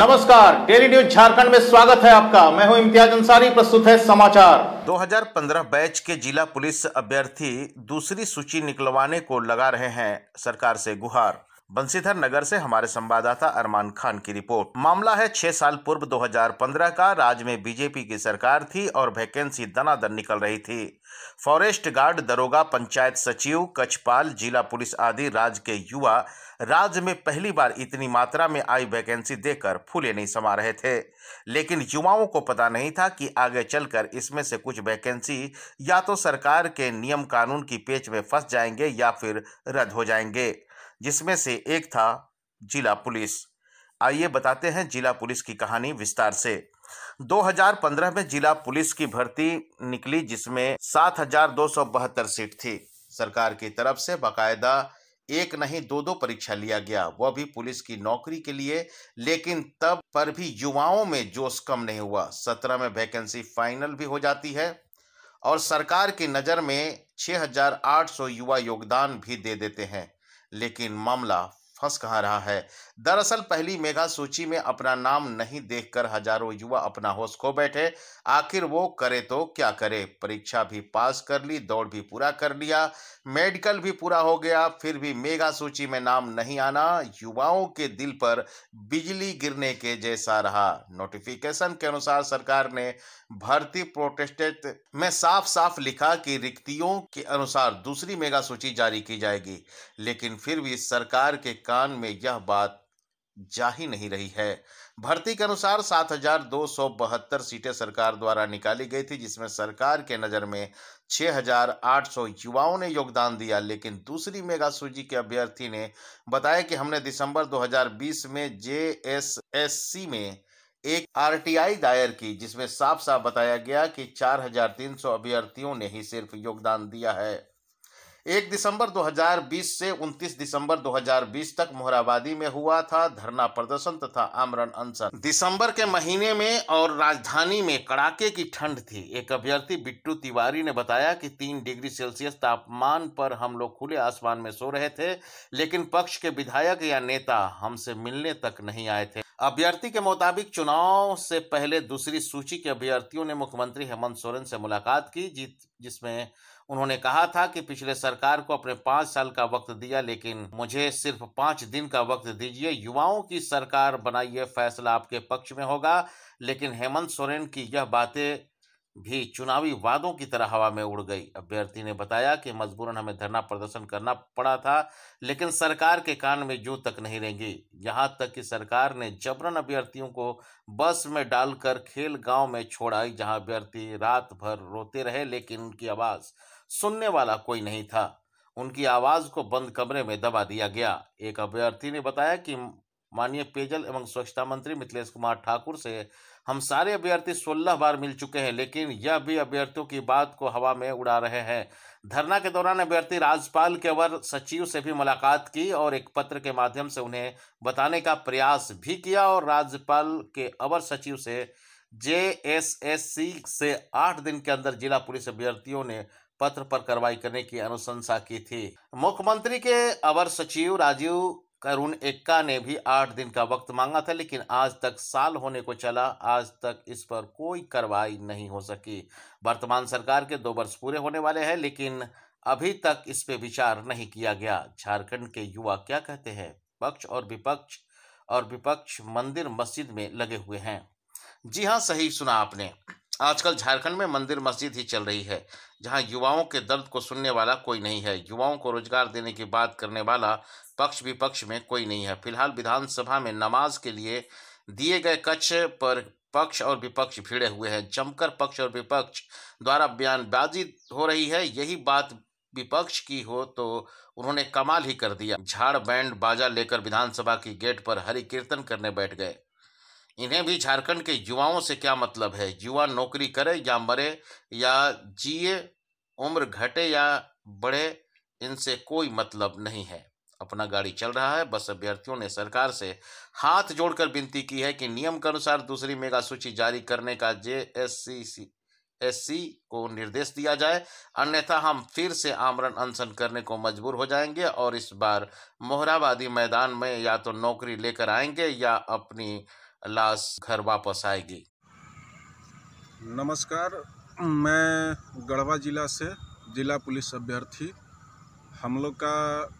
नमस्कार daily news Jharkhand में स्वागत है आपका मैं हूं इम्तियाज अंसारी प्रस्तुत है समाचार 2015 बैच के जिला पुलिस अभ्यर्थी दूसरी सूची निकलवाने को लगा रहे हैं सरकार से गुहार बंसीधर नगर से हमारे संवाददाता अरमान खान की रिपोर्ट मामला है छह साल पूर्व 2015 का राज्य में बीजेपी की सरकार थी और वैकेंसी दनादन निकल रही थी फॉरेस्ट गार्ड दरोगा पंचायत सचिव कछपाल जिला पुलिस आदि राज्य के युवा राज्य में पहली बार इतनी मात्रा में आई वैकेंसी देकर फूले नहीं समा रहे थे लेकिन युवाओं को पता नहीं था कि आगे चलकर इसमें से कुछ वैकेंसी या तो सरकार के नियम कानून की पेच में फंस जाएंगे या फिर रद्द हो जाएंगे जिसमें से एक था जिला पुलिस आइए बताते हैं जिला पुलिस की कहानी विस्तार से 2015 में जिला पुलिस की भर्ती निकली जिसमें सात सीट थी सरकार की तरफ से बाकायदा एक नहीं दो दो परीक्षा लिया गया वह भी पुलिस की नौकरी के लिए लेकिन तब पर भी युवाओं में जोश कम नहीं हुआ सत्रह में वैकेंसी फाइनल भी हो जाती है और सरकार की नज़र में 6,800 युवा योगदान भी दे देते हैं लेकिन मामला फंस कहा रहा है दरअसल पहली मेगा सूची में अपना नाम नहीं देखकर हजारों युवा अपना होश खो बैठे आखिर वो करे तो क्या करे परीक्षा भी पास कर ली दौड़ भी पूरा कर लिया मेडिकल भी पूरा हो गया फिर भी मेगा सूची में नाम नहीं आना युवाओं के दिल पर बिजली गिरने के जैसा रहा नोटिफिकेशन के अनुसार सरकार ने भर्ती प्रोटेस्टेट में साफ साफ लिखा कि रिक्तियों के अनुसार दूसरी मेगा सूची जारी की जाएगी लेकिन फिर भी सरकार के कान में यह बात जा ही नहीं रही है भर्ती के अनुसार सात हजार दो सौ बहत्तर सीटें सरकार द्वारा निकाली गई थी जिसमें सरकार के नज़र में 6,800 युवाओं ने योगदान दिया लेकिन दूसरी मेगा सूची के अभ्यर्थी ने बताया कि हमने दिसंबर 2020 में जे में एक आरटीआई दायर की जिसमें साफ साफ बताया गया कि 4,300 अभ्यर्थियों ने ही सिर्फ योगदान दिया है एक दिसंबर 2020 से 29 दिसंबर 2020 तक मोहराबादी में हुआ था धरना प्रदर्शन तथा आमरण अनशन दिसंबर के महीने में और राजधानी में कड़ाके की ठंड थी एक अभ्यर्थी बिट्टू तिवारी ने बताया कि तीन डिग्री सेल्सियस तापमान पर हम लोग खुले आसमान में सो रहे थे लेकिन पक्ष के विधायक या नेता हमसे मिलने तक नहीं आए थे अभ्यर्थी के मुताबिक चुनाव से पहले दूसरी सूची के अभ्यर्थियों ने मुख्यमंत्री हेमंत सोरेन से मुलाकात की जिसमें उन्होंने कहा था कि पिछले सरकार को अपने पांच साल का वक्त दिया लेकिन मुझे सिर्फ पांच दिन का वक्त दीजिए युवाओं की सरकार बनाइए फैसला आपके पक्ष में होगा लेकिन हेमंत सोरेन की यह बातें भी चुनावी वादों की तरह हवा में उड़ गई अभ्यर्थी ने बताया कि मजबूरन हमें धरना प्रदर्शन करना पड़ा था लेकिन सरकार के कान में जू तक नहीं रहेंगी यहां तक कि सरकार ने जबरन अभ्यर्थियों को बस में डालकर खेल गांव में छोड़ाई जहां अभ्यर्थी रात भर रोते रहे लेकिन उनकी आवाज़ सुनने वाला कोई नहीं था उनकी आवाज को बंद कमरे में दबा दिया गया एक अभ्यर्थी ने बताया कि माननीय पेयजल एवं स्वच्छता मंत्री मिथिलेश कुमार ठाकुर से हम सारे अभ्यर्थी सोलह बार मिल चुके हैं लेकिन यह भी अभ्यर्थियों की बात को हवा में उड़ा रहे हैं धरना के दौरान अभ्यर्थी राज्यपाल के अवर सचिव से भी मुलाकात की और एक पत्र के माध्यम से उन्हें बताने का प्रयास भी किया और राज्यपाल के अवर सचिव से जे से आठ दिन के अंदर जिला पुलिस अभ्यर्थियों ने पत्र पर कार्रवाई करने की अनुशंसा की थी मुख्यमंत्री के अवर सचिव राजीव करुण एक्का ने भी आठ दिन का वक्त मांगा था लेकिन आज तक साल होने को चला आज तक इस पर कोई कार्रवाई नहीं हो सकी वर्तमान सरकार के दो वर्ष पूरे होने वाले हैं लेकिन अभी तक इस पर विचार नहीं किया गया झारखंड के युवा क्या कहते हैं पक्ष और विपक्ष और विपक्ष मंदिर मस्जिद में लगे हुए हैं जी हाँ सही सुना आपने आजकल झारखंड में मंदिर मस्जिद ही चल रही है जहां युवाओं के दर्द को सुनने वाला कोई नहीं है युवाओं को रोजगार देने की बात करने वाला पक्ष विपक्ष में कोई नहीं है फिलहाल विधानसभा में नमाज के लिए दिए गए कच्छ पर पक्ष और विपक्ष भिड़े हुए हैं जमकर पक्ष और विपक्ष द्वारा बयानबाजी हो रही है यही बात विपक्ष की हो तो उन्होंने कमाल ही कर दिया झाड़ बैंड बाजा लेकर विधानसभा की गेट पर हरि कीर्तन करने बैठ गए इन्हें भी झारखंड के युवाओं से क्या मतलब है युवा नौकरी करे या मरे या जिए उम्र घटे या बढ़े इनसे कोई मतलब नहीं है अपना गाड़ी चल रहा है बस अभ्यर्थियों ने सरकार से हाथ जोड़कर विनती की है कि नियम के अनुसार दूसरी मेगा सूची जारी करने का जे एस सी को निर्देश दिया जाए अन्यथा हम फिर से आमरण अनशन करने को मजबूर हो जाएंगे और इस बार मोहराबादी मैदान में या तो नौकरी लेकर आएंगे या अपनी लाश घर वापस आएगी नमस्कार मैं गढ़वा जिला से जिला पुलिस अभ्यर्थी हम लोग का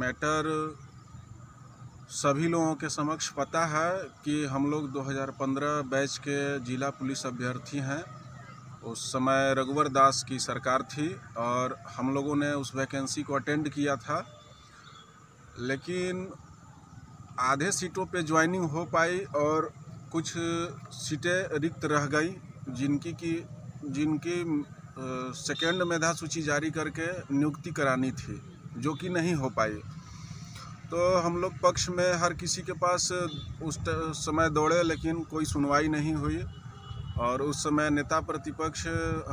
मैटर सभी लोगों के समक्ष पता है कि हम लोग 2015 बैच के जिला पुलिस अभ्यर्थी हैं उस समय रघुवर दास की सरकार थी और हम लोगों ने उस वैकेंसी को अटेंड किया था लेकिन आधे सीटों पे ज्वाइनिंग हो पाई और कुछ सीटें रिक्त रह गई जिनकी की जिनकी सेकेंड मेधा सूची जारी करके नियुक्ति करानी थी जो कि नहीं हो पाई तो हम लोग पक्ष में हर किसी के पास उस समय दौड़े लेकिन कोई सुनवाई नहीं हुई और उस समय नेता प्रतिपक्ष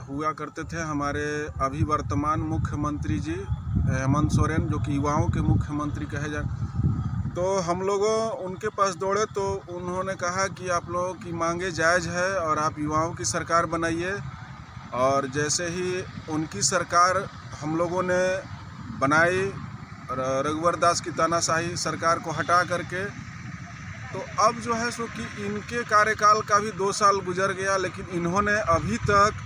हुआ करते थे हमारे अभी वर्तमान मुख्यमंत्री जी हेमंत सोरेन जो कि युवाओं के मुख्यमंत्री कहे जा तो हम लोगों उनके पास दौड़े तो उन्होंने कहा कि आप लोगों की मांगे जायज़ है और आप युवाओं की सरकार बनाइए और जैसे ही उनकी सरकार हम लोगों ने बनाई रघुवर दास की तानाशाही सरकार को हटा करके तो अब जो है सो कि इनके कार्यकाल का भी दो साल गुजर गया लेकिन इन्होंने अभी तक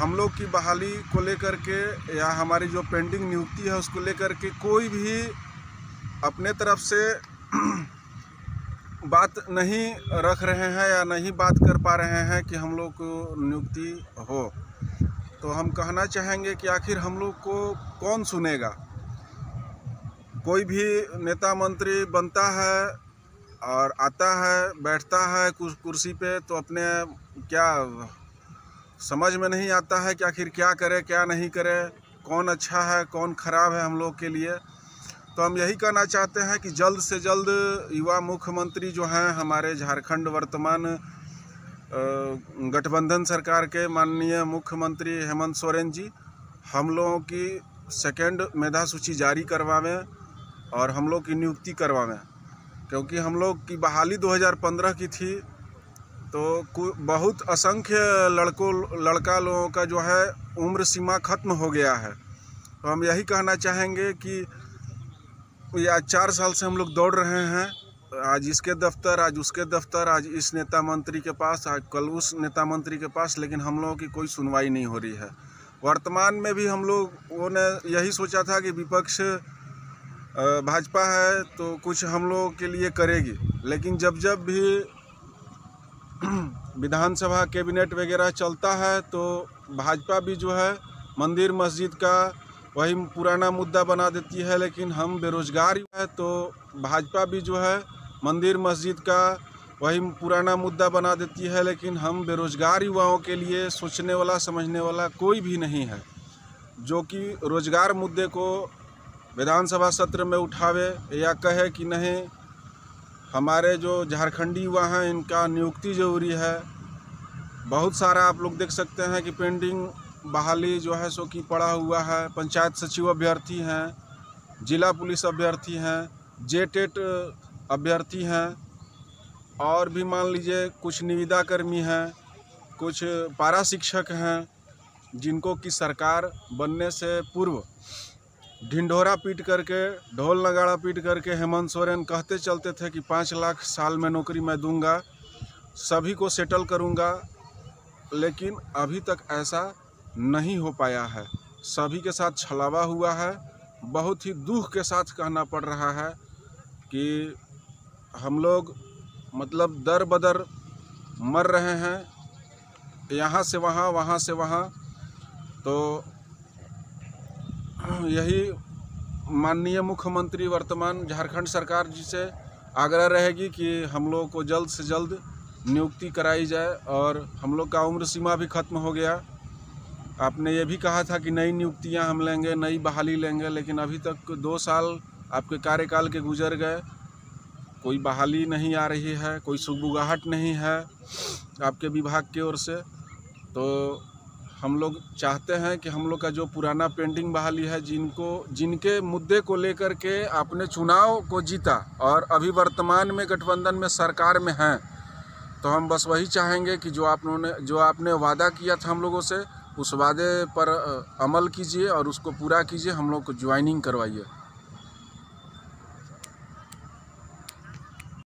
हम लोग की बहाली को लेकर के या हमारी जो पेंडिंग नियुक्ति है उसको लेकर के कोई भी अपने तरफ से बात नहीं रख रहे हैं या नहीं बात कर पा रहे हैं कि हम लोग को नियुक्ति हो तो हम कहना चाहेंगे कि आखिर हम लोग को कौन सुनेगा कोई भी नेता मंत्री बनता है और आता है बैठता है कुछ कुर्सी पे तो अपने क्या समझ में नहीं आता है कि आखिर क्या करे क्या नहीं करे कौन अच्छा है कौन ख़राब है हम लोग के लिए तो हम यही कहना चाहते हैं कि जल्द से जल्द युवा मुख्यमंत्री जो हैं हमारे झारखंड वर्तमान गठबंधन सरकार के माननीय मुख्यमंत्री हेमंत सोरेन जी हम लोगों की सेकेंड मेधा सूची जारी करवावें और हम लोग की नियुक्ति करवावें क्योंकि हम लोग की बहाली 2015 की थी तो बहुत असंख्य लड़कों लड़का लोगों का जो है उम्र सीमा खत्म हो गया है तो हम यही कहना चाहेंगे कि या चार साल से हम लोग दौड़ रहे हैं आज इसके दफ्तर आज उसके दफ्तर आज इस नेता मंत्री के पास आज कल उस नेता मंत्री के पास लेकिन हम लोगों की कोई सुनवाई नहीं हो रही है वर्तमान में भी हम लोगों ने यही सोचा था कि विपक्ष भाजपा है तो कुछ हम लोगों के लिए करेगी लेकिन जब जब भी विधानसभा कैबिनेट वगैरह चलता है तो भाजपा भी जो है मंदिर मस्जिद का वही पुराना मुद्दा बना देती है लेकिन हम बेरोजगार है तो भाजपा भी जो है मंदिर मस्जिद का वही पुराना मुद्दा बना देती है लेकिन हम बेरोजगार युवाओं के लिए सोचने वाला समझने वाला कोई भी नहीं है जो कि रोजगार मुद्दे को विधानसभा सत्र में उठावे या कहे कि नहीं हमारे जो झारखंडी युवा हैं इनका नियुक्ति जरूरी है बहुत सारा आप लोग देख सकते हैं कि पेंडिंग बहाली जो है सो कि पड़ा हुआ है पंचायत सचिव अभ्यर्थी हैं जिला पुलिस अभ्यर्थी हैं जे टेट अभ्यर्थी हैं और भी मान लीजिए कुछ निविदा कर्मी हैं कुछ पारा शिक्षक हैं जिनको कि सरकार बनने से पूर्व ढिंढोरा पीट करके ढोल नगाड़ा पीट करके हेमंत सोरेन कहते चलते थे कि पाँच लाख साल में नौकरी मैं दूंगा सभी को सेटल करूंगा लेकिन अभी तक ऐसा नहीं हो पाया है सभी के साथ छलावा हुआ है बहुत ही दुख के साथ कहना पड़ रहा है कि हम लोग मतलब दर बदर मर रहे हैं यहाँ से वहाँ वहाँ से वहाँ तो यही माननीय मुख्यमंत्री वर्तमान झारखंड सरकार जी से आग्रह रहेगी कि हम लोगों को जल्द से जल्द नियुक्ति कराई जाए और हम लोग का उम्र सीमा भी खत्म हो गया आपने ये भी कहा था कि नई नियुक्तियां हम लेंगे नई बहाली लेंगे लेकिन अभी तक दो साल आपके कार्यकाल के गुजर गए कोई बहाली नहीं आ रही है कोई सुगबुगाहट नहीं है आपके विभाग की ओर से तो हम लोग चाहते हैं कि हम लोग का जो पुराना पेंटिंग बहाली है जिनको जिनके मुद्दे को लेकर के आपने चुनाव को जीता और अभी वर्तमान में गठबंधन में सरकार में हैं तो हम बस वही चाहेंगे कि जो आपने जो आपने वादा किया था हम लोगों से उस वादे पर अमल कीजिए और उसको पूरा कीजिए हम लोग को ज्वाइनिंग करवाइए